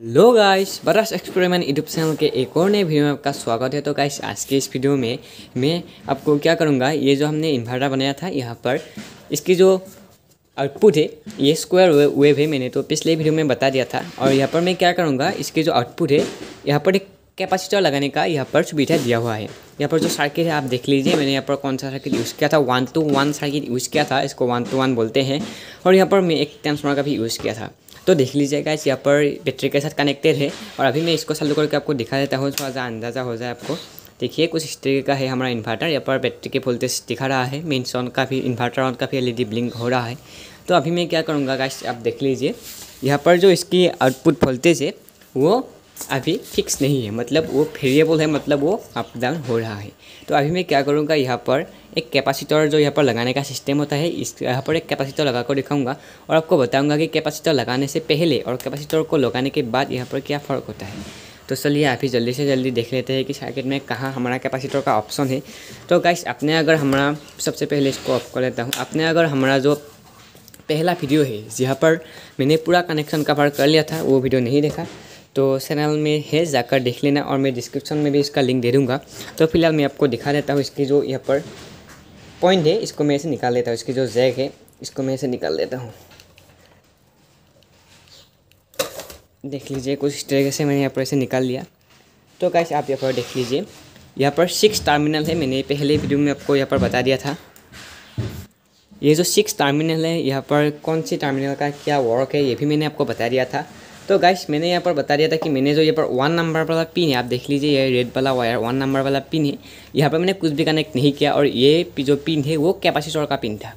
लो guys बरस experiment YouTube channel के एक और नए वीडियो में आपका स्वागत है तो गाइस आज के इस वीडियो में मैं आपको क्या करूँगा ये जो हमने इन्वर्टर बनाया था यहाँ पर इसकी जो आउटपुट है ये स्क्वायर वेव है मैंने तो पिछले वीडियो में बता दिया था और यहाँ पर मैं क्या करूँगा इसकी जो आउटपुट है यहाँ पर एक कैपेसिटर लगाने का यहाँ पर सुविधा दिया हुआ है यहाँ पर जो सर्किट है आप देख लीजिए मैंने यहाँ पर कौन सा सर्किट यूज़ किया था one two one circuit use किया था इसको वन टू वन बोलते हैं और यहाँ पर मैं एक ट्रांसफॉर्मर का भी यूज़ किया था तो देख लीजिएगा इस यहाँ पर बैटरी के साथ कनेक्टेड है और अभी मैं इसको चालू करके आपको दिखा देता हूँ थोड़ा सा अंदाज़ा हो जाए आपको देखिए कुछ इस तरीके का है हमारा इन्वर्टर यहाँ पर बैटरी के वोल्टेज दिखा रहा है मेन ऑन का भी इन्वर्टर ऑन का भी एल ब्लिंक हो रहा है तो अभी मैं क्या करूँगा गाइस आप देख लीजिए यहाँ पर जो इसकी आउटपुट वोल्टेज है वो अभी फिक्स नहीं है मतलब वो फेरिएबल है मतलब वो अप डाउन हो रहा है तो अभी मैं क्या करूँगा यहाँ पर एक कैपेसिटर जो यहाँ पर लगाने का सिस्टम होता है इस यहाँ पर एक कैपेसिटर लगा कर दिखाऊँगा और आपको बताऊँगा कि कैपेसिटर लगाने से पहले और कैपेसिटर को लगाने के बाद यहाँ पर क्या फ़र्क होता है तो चलिए आप ही जल्दी से जल्दी देख लेते हैं कि सर्किट में कहाँ हमारा कैपेसिटर का ऑप्शन है तो गाइस अपने अगर हमारा सबसे पहले इसको ऑफ कर लेता हूँ अपने अगर हमारा जो पहला वीडियो है जहाँ पर मैंने पूरा कनेक्शन कवर कर लिया था वो वीडियो नहीं देखा तो चैनल में है जाकर देख लेना और मैं डिस्क्रिप्शन में भी इसका लिंक दे दूँगा तो फिलहाल मैं आपको दिखा देता हूँ इसकी जो यहाँ पर पॉइंट है इसको मैं ऐसे निकाल लेता हूँ इसकी जो जैक है इसको मैं ऐसे निकाल लेता हूँ देख लीजिए कुछ इस तरीके से मैंने यहाँ पर ऐसे निकाल लिया तो कैसे आप यहाँ पर देख लीजिए यहाँ पर सिक्स टर्मिनल है मैंने पहले वीडियो में आपको यहाँ पर बता दिया था ये जो सिक्स टर्मिनल है यहाँ पर कौन सी टर्मिनल का क्या वर्क है ये भी मैंने आपको बता दिया था तो गाइस मैंने यहाँ पर बता दिया था कि मैंने जो यहाँ पर वन नंबर वाला पिन है आप देख लीजिए ये रेड वाला वायर वन नंबर वाला पिन है यहाँ पर मैंने कुछ भी कनेक्ट नहीं किया और ये जो पिन है वो कैपेसिटर का पिन था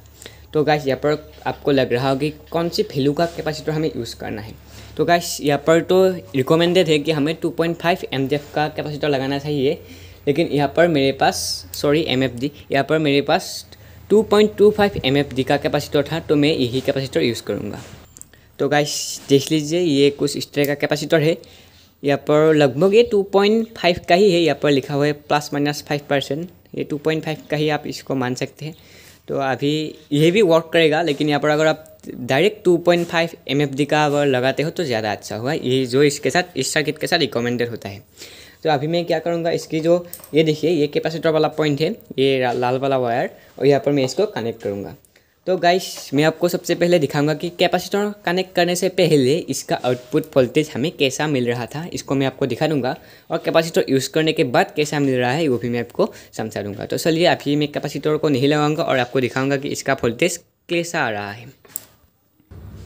तो गाइस यहाँ पर आपको लग रहा होगा कि कौन सी वैल्यू का कैपेसिटर हमें यूज़ करना है तो गाइस यहाँ पर तो रिकमेंडेड है कि हमें टू पॉइंट का कैपेसिटर लगाना चाहिए लेकिन यहाँ पर मेरे पास सॉरी एम एफ डी यहाँ पर मेरे पास टू पॉइंट का कैपेसिटर था तो मैं यही कैपेसिटर यूज़ करूँगा तो गाइस देख लीजिए ये कुछ इस तरह का कैपेसिटर है यहाँ पर लगभग ये 2.5 का ही है यहाँ पर लिखा हुआ है प्लस माइनस फाइव परसेंट ये 2.5 का ही आप इसको मान सकते हैं तो अभी ये भी वर्क करेगा लेकिन यहाँ पर अगर आप डायरेक्ट 2.5 पॉइंट का अगर लगाते हो तो ज़्यादा अच्छा होगा ये जो इसके साथ इस सर्किट के साथ रिकमेंडेड होता है तो अभी मैं क्या करूँगा इसकी जो ये देखिए ये कैपेसिटर वाला पॉइंट है ये लाल वाला वायर और यहाँ पर मैं इसको कनेक्ट करूँगा तो गाइस मैं आपको सबसे पहले दिखाऊंगा कि कैपेसिटर कनेक्ट करने से पहले इसका आउटपुट वोल्टेज हमें कैसा मिल रहा था इसको मैं आपको दिखा दूंगा और कैपेसिटर यूज़ करने के बाद कैसा मिल रहा है वो भी मैं आपको समझा दूंगा तो चलिए अभी मैं कैपेसिटर को नहीं लगाऊंगा और आपको दिखाऊंगा कि इसका वोल्टेज कैसा आ रहा है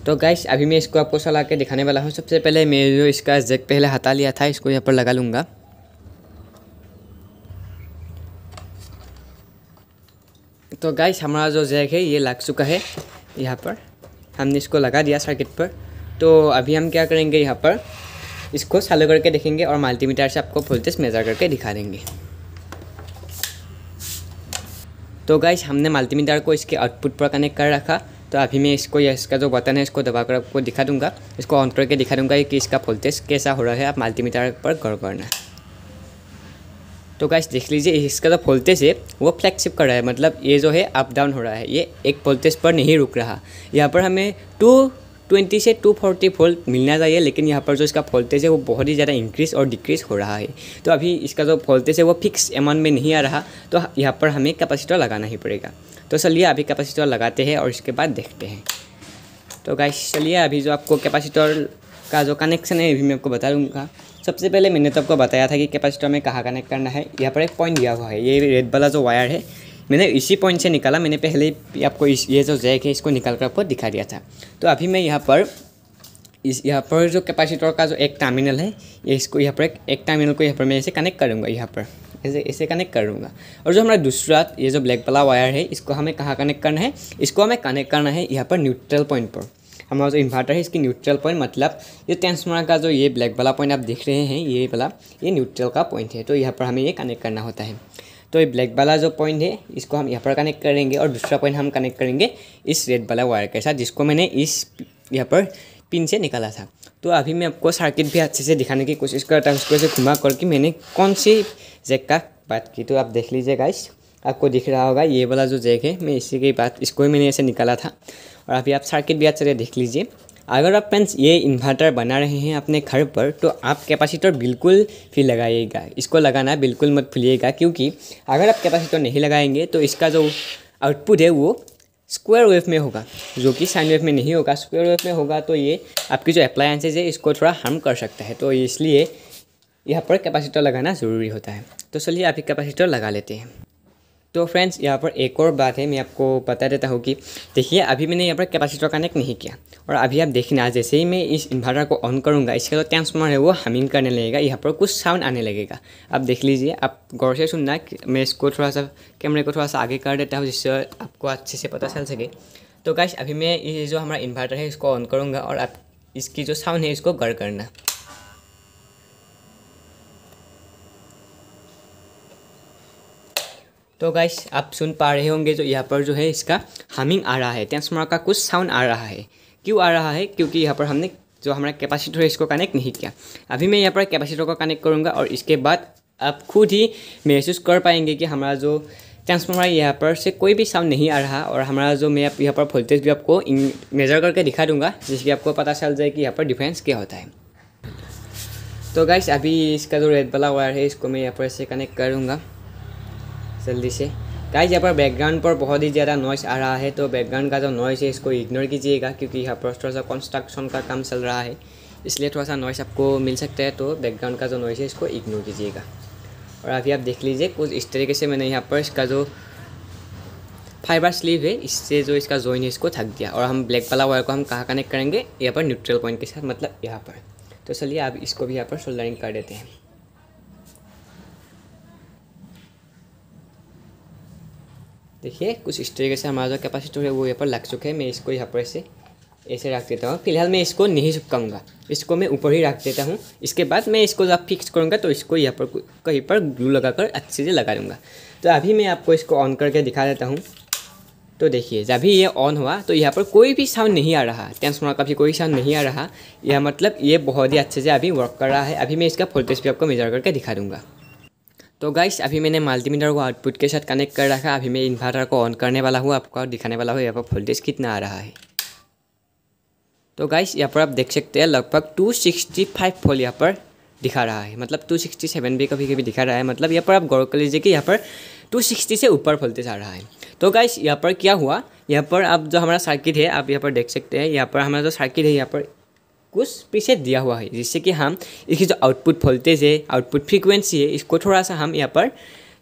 तो गाइस अभी मैं इसको आपको चला के दिखाने वाला हूँ सबसे पहले मैं जो इसका जैक पहले हटा लिया था इसको यहाँ पर लगा लूँगा तो गाइस हमारा जो जैक है ये लग चुका है यहाँ पर हमने इसको लगा दिया सर्किट पर तो अभी हम क्या करेंगे यहाँ पर इसको चालू करके देखेंगे और मल्टीमीटर से आपको वोल्टेज मेज़र करके दिखा देंगे तो गाइस हमने मल्टीमीटर को इसके आउटपुट पर कनेक्ट कर रखा तो अभी मैं इसको या इसका जो बटन है इसको दबा कर आपको दिखा दूंगा इसको ऑन करके दिखा दूंगा कि इसका वोल्टेज कैसा हो रहा है आप मल्टीमीटर पर गौर करना तो गाइस देख लीजिए इसका तो फोल्टेज है वो फ्लैगशिप कर रहा है मतलब ये जो है अप डाउन हो रहा है ये एक वोल्टेज पर नहीं रुक रहा यहाँ पर हमें टू ट्वेंटी से टू फोर्टी वोल्ट मिलना चाहिए लेकिन यहाँ पर जो इसका वोल्टेज है वो बहुत ही ज़्यादा इंक्रीज और डिक्रीज हो रहा है तो अभी इसका जो वोल्टेज है वो फिक्स अमाउंट में नहीं आ रहा तो यहाँ पर हमें कैपेसिटर लगाना ही पड़ेगा तो चलिए अभी कैपेसिटर लगाते हैं और इसके बाद देखते हैं तो गाइस चलिए अभी जो आपको कैपेसिटर का जो कनेक्शन है अभी मैं आपको बता दूँगा सबसे पहले मैंने तो आपको बताया था कि कैपेसिटर में कहाँ कनेक्ट करना है यहाँ पर एक पॉइंट दिया हुआ है ये रेड वाला जो वायर है मैंने इसी पॉइंट से निकाला मैंने पहले आपको इस ये जो जैक है इसको निकाल कर आपको दिखा दिया था तो अभी मैं यहाँ पर इस यहाँ पर जो कैपेसिटर का जो एक टर्मिनल है ये इसको यहाँ पर एक, एक टर्मिनल को यहाँ पर मैं ऐसे कनेक्ट करूँगा यहाँ पर ऐसे ऐसे कनेक्ट करूँगा और जो हमारा दूसरा ये जो ब्लैक वाला वायर है इसको हमें कहाँ कनेक्ट करना है इसको हमें कनेक्ट करना है यहाँ पर न्यूट्रल पॉइंट पर हमारा जो इन्वर्टर है इसकी न्यूट्रल पॉइंट मतलब ये ट्रांसफार्मर का जो ये ब्लैक वाला पॉइंट आप देख रहे हैं ये वाला ये न्यूट्रल का पॉइंट है तो यहाँ पर हमें ये कनेक्ट करना होता है तो ये ब्लैक वाला जो पॉइंट है इसको हम यहाँ पर कनेक्ट करेंगे और दूसरा पॉइंट हम कनेक्ट करेंगे इस रेड वाला वायर के साथ जिसको मैंने इस यहाँ पर पिन से निकाला था तो अभी मैं आपको सर्किट भी अच्छे से दिखाने की कोशिश करता हूँ उसको ऐसे घुमा करके मैंने कौन सी जैक का बात की तो आप देख लीजिएगा इस आपको दिख रहा होगा ये वाला जो जैक है मैं इसी की बात इसको ही मैंने ऐसे निकाला था और अभी आप सर्किट भी अच्छे से देख लीजिए अगर आप फ्रेंड्स ये इन्वर्टर बना रहे हैं अपने घर पर तो आप कैपेसिटर बिल्कुल भी लगाइएगा इसको लगाना बिल्कुल मत भूलिएगा क्योंकि अगर आप कैपेसिटर नहीं लगाएंगे तो इसका जो आउटपुट है वो स्क्वायर वेव में होगा जो कि साइन वेव में नहीं होगा स्क्वायर वेव में होगा तो ये आपकी जो अप्लायंसेज है इसको थोड़ा हार्म कर सकता है तो इसलिए यहाँ पर कैपेसिटर लगाना ज़रूरी होता है तो चलिए आप कैपेसिटर लगा लेते हैं तो फ्रेंड्स यहाँ पर एक और बात है मैं आपको बता देता हूँ कि देखिए अभी मैंने यहाँ पर कैपेसिटर कनेक्ट नहीं किया और अभी आप देखना जैसे ही मैं इस इन्वर्टर को ऑन करूँगा इसका जो तो है वो हमिंग करने लगेगा यहाँ पर कुछ साउंड आने लगेगा आप देख लीजिए आप गौर से सुनना मैं इसको थोड़ा सा कैमरे को थोड़ा सा आगे कर देता हूँ जिससे आपको अच्छे से पता चल सके तो काश अभी मैं ये जो हमारा इन्वर्टर है इसको ऑन करूँगा और आप इसकी जो साउंड है इसको गर करना तो गाइस आप सुन पा रहे होंगे जो यहाँ पर जो है इसका हमिंग आ रहा है ट्रांसफार्मर का कुछ साउंड आ रहा है क्यों आ रहा है क्योंकि यहाँ पर हमने जो हमारा कैपेसिटर है इसको कनेक्ट नहीं किया अभी मैं यहाँ पर कैपेसिटर को कनेक्ट करूँगा और इसके बाद आप खुद ही महसूस कर पाएंगे कि हमारा जो है यहाँ पर से कोई भी साउंड नहीं आ रहा और हमारा जो मैं यहाँ पर वोल्टेज भी आपको मेजर करके दिखा दूंगा जिसकी आपको पता चल जाए कि यहाँ पर डिफरेंस क्या होता है तो गाइस अभी इसका जो रेड वाला वायर है इसको मैं यहाँ पर से कनेक्ट करूँगा जल्दी से गाइज यहाँ पर बैकग्राउंड पर बहुत ही ज़्यादा नॉइस आ रहा है तो बैकग्राउंड का जो नॉइस है इसको इग्नोर कीजिएगा क्योंकि यहाँ पर थोड़ा सा कंस्ट्रक्शन का काम चल रहा है इसलिए थोड़ा सा नॉइस आपको मिल सकता है तो बैकग्राउंड का जो नॉइस है इसको इग्नोर कीजिएगा और अभी आप देख लीजिए कुछ इस तरीके से मैंने यहाँ पर इसका जो फाइबर स्लीव है इससे जो इसका जॉइन है इसको थक दिया और हम ब्लैक वाला वायर को हम कहाँ कनेक्ट करेंगे यहाँ पर न्यूट्रल पॉइंट के साथ मतलब यहाँ पर तो चलिए आप इसको भी यहाँ पर शोल्डरिंग कर देते हैं देखिए कुछ इस तरीके से हमारा जो कैपेसिटर है वो यहाँ पर लग चुके हैं मैं इसको यहाँ पर से ऐसे रख देता हूँ फिलहाल मैं इसको नहीं चिपकाऊंगा इसको मैं ऊपर ही रख देता हूँ इसके बाद मैं इसको जब फिक्स करूँगा तो इसको यहाँ पर कहीं पर ग्लू लगाकर अच्छे से लगा दूँगा तो अभी मैं आपको इसको ऑन करके दिखा देता हूँ तो देखिए जब भी ये ऑन हुआ तो यहाँ पर कोई भी साउंड नहीं आ रहा ट्रांसफार्मर का भी कोई साउंड नहीं आ रहा यह मतलब ये बहुत ही अच्छे से अभी वर्क कर रहा है अभी मैं इसका फोल्टेज भी आपको मेजर करके दिखा दूँगा तो गाइस अभी मैंने मल्टीमीटर को आउटपुट के साथ कनेक्ट कर रखा अभी मैं इन्वर्टर को ऑन करने वाला हूँ आपको दिखाने वाला हूँ यहाँ पर वोल्टेज कितना आ रहा है तो गाइस यहाँ पर आप देख सकते हैं लगभग 265 फोल यहाँ पर दिखा रहा है मतलब 267 भी कभी कभी दिखा रहा है मतलब यहाँ पर आप गौर कर लीजिए कि यहाँ पर 260 से ऊपर वोल्टेज आ रहा है तो गाइस यहाँ पर क्या हुआ यहाँ पर आप जो हमारा सर्किट है आप यहाँ पर देख सकते हैं यहाँ पर हमारा जो सर्किट है यहाँ पर कुछ पीछे दिया हुआ है जिससे कि हम इसकी जो आउटपुट वोल्टेज है आउटपुट फ्रीक्वेंसी है इसको थोड़ा सा हम यहाँ पर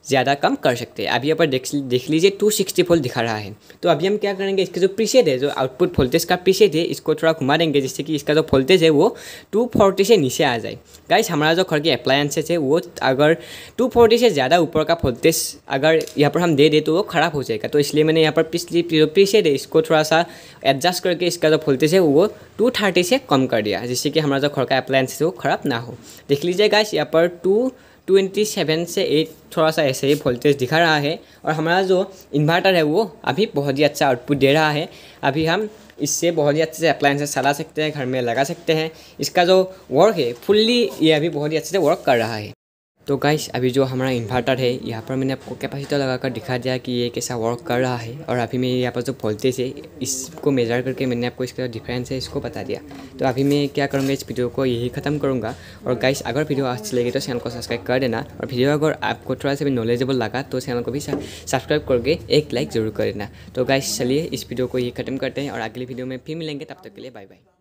ज़्यादा कम कर सकते हैं अभी यहाँ पर देख लीजिए टू सिक्सटी फोल्ट दिखा रहा है तो अभी हम क्या करेंगे इसके जो प्रीसेट है जो आउटपुट फोल्टेज का प्रीसेट है इसको थोड़ा घुमा देंगे जिससे कि इसका जो फोल्टेज है वो टू फोर्टी से नीचे आ जाए गाइस हमारा जो घर के अप्लायंसेस है वो अगर टू फोर्टी से ज़्यादा ऊपर का फोल्टेज अगर यहाँ पर हम दे दें तो वो ख़राब हो जाएगा तो इसलिए मैंने यहाँ पर पिछली जो प्रीसेट है इसको थोड़ा सा एडजस्ट करके इसका जो फोल्टेज है वो टू थर्टी से कम कर दिया जिससे कि हमारा जो घर का अप्लायंसेस है वो ख़राब ना हो देख लीजिए गाइस यहाँ पर टू ट्वेंटी सेवन से एट थोड़ा सा ऐसे ही वोल्टेज दिखा रहा है और हमारा जो इन्वर्टर है वो अभी बहुत ही अच्छा आउटपुट दे रहा है अभी हम इससे बहुत ही अच्छे से अप्लाइंसेस चला सकते हैं घर में लगा सकते हैं इसका जो वर्क है फुल्ली ये अभी बहुत ही अच्छे से वर्क कर रहा है तो गाइस अभी जो हमारा इन्वर्टर है यहाँ पर मैंने आपको कैपेसिटर लगाकर दिखा दिया कि ये कैसा वर्क कर रहा है और अभी मैं यहाँ पर जो वोल्टेज है इसको मेजर करके मैंने आपको इसका डिफरेंस है इसको बता दिया तो अभी मैं क्या करूँगा इस वीडियो को यही ख़त्म करूँगा और गाइस अगर वीडियो अच्छी लगी तो चैनल को सब्सक्राइब कर देना और वीडियो अगर आपको थोड़ा सा भी नॉलेजेबल लगा तो चैनल को भी सब्सक्राइब करके एक लाइक ज़रूर कर देना तो गाइस चलिए इस वीडियो को यही ख़त्म करते हैं और अगली वीडियो में फिर मिलेंगे तब तक के लिए बाय बाय